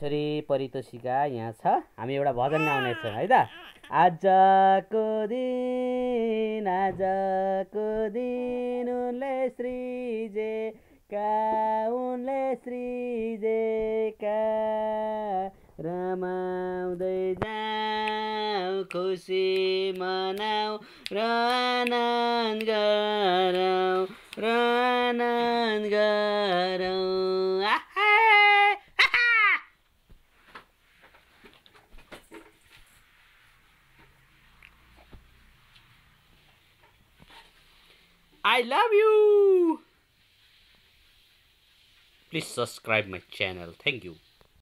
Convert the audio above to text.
छोरी परितोषिका यहाँ छ हामी एउटा भजन गाउनेछौँ है त आजको दिन आजको दिन उनले सृजे का उनले का रमाउँदै जाऊ खुसी मनाऊ र आनन्द गरौँ र आनन्द गरौँ I love you. Please subscribe my channel. Thank you.